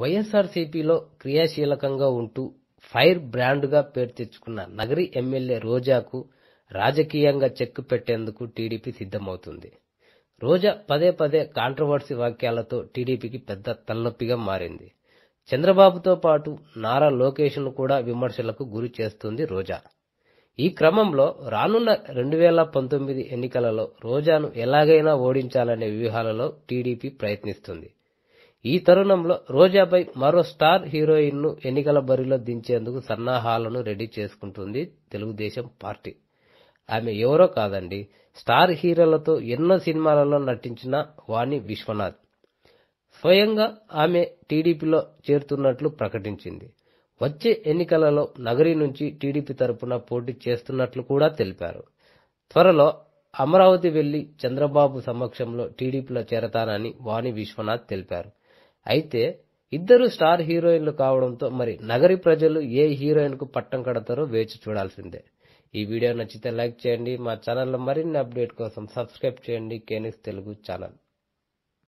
వైఎస్ఆర్సీపీలో క్రియాశీలకంగా ఉంటూ ఫైర్ బ్రాండ్గా పేరు తెచ్చుకున్న నగరి ఎమ్మెల్యే రోజాకు రాజకీయంగా చెక్ పెట్టేందుకు టీడీపీ సిద్ధమవుతుంది రోజా పదే పదే కాంట్రవర్సీ వాక్యాలతో టీడీపీకి పెద్ద తలనొప్పిగా మారింది చంద్రబాబుతో పాటు నారా లోకేష్ను కూడా విమర్శలకు గురి చేస్తుంది రోజా ఈ క్రమంలో రానున్న రెండు వేల పంతొమ్మిది ఎన్నికలలో రోజాను ఎలాగైనా ఓడించాలనే వ్యూహాలలో టీడీపీ ప్రయత్నిస్తుంది ఈ తరుణంలో రోజాపై మరో స్టార్ హీరోయిన్ను ఎన్నికల బరిలో దించేందుకు సన్నాహాలను రెడీ చేసుకుంటుంది తెలుగుదేశం పార్టీ ఆమె ఎవరో కాదండి స్టార్ హీరోలతో ఎన్నో సినిమాలలో నటించిన వాణి విశ్వనాథ్ స్వయంగా ఆమె టీడీపీలో చేరుతున్నట్లు ప్రకటించింది వచ్చే ఎన్నికలలో నగరి నుంచి టీడీపీ తరపున పోటీ చేస్తున్నట్లు కూడా తెలిపారు త్వరలో అమరావతి వెళ్లి చంద్రబాబు సమక్షంలో టీడీపీలో చేరతానని వాణి విశ్వనాథ్ తెలిపారు అయితే ఇద్దరు స్టార్ హీరోయిన్లు కావడంతో మరి నగరి ప్రజలు ఏ హీరోయిన్కు పట్టం కడతారో వేచి చూడాల్సిందే ఈ వీడియో నచ్చితే లైక్ చేయండి మా ఛానల్లో మరిన్ని అప్డేట్ కోసం సబ్స్క్రైబ్ చేయండి కేనిక్స్ తెలుగు ఛానల్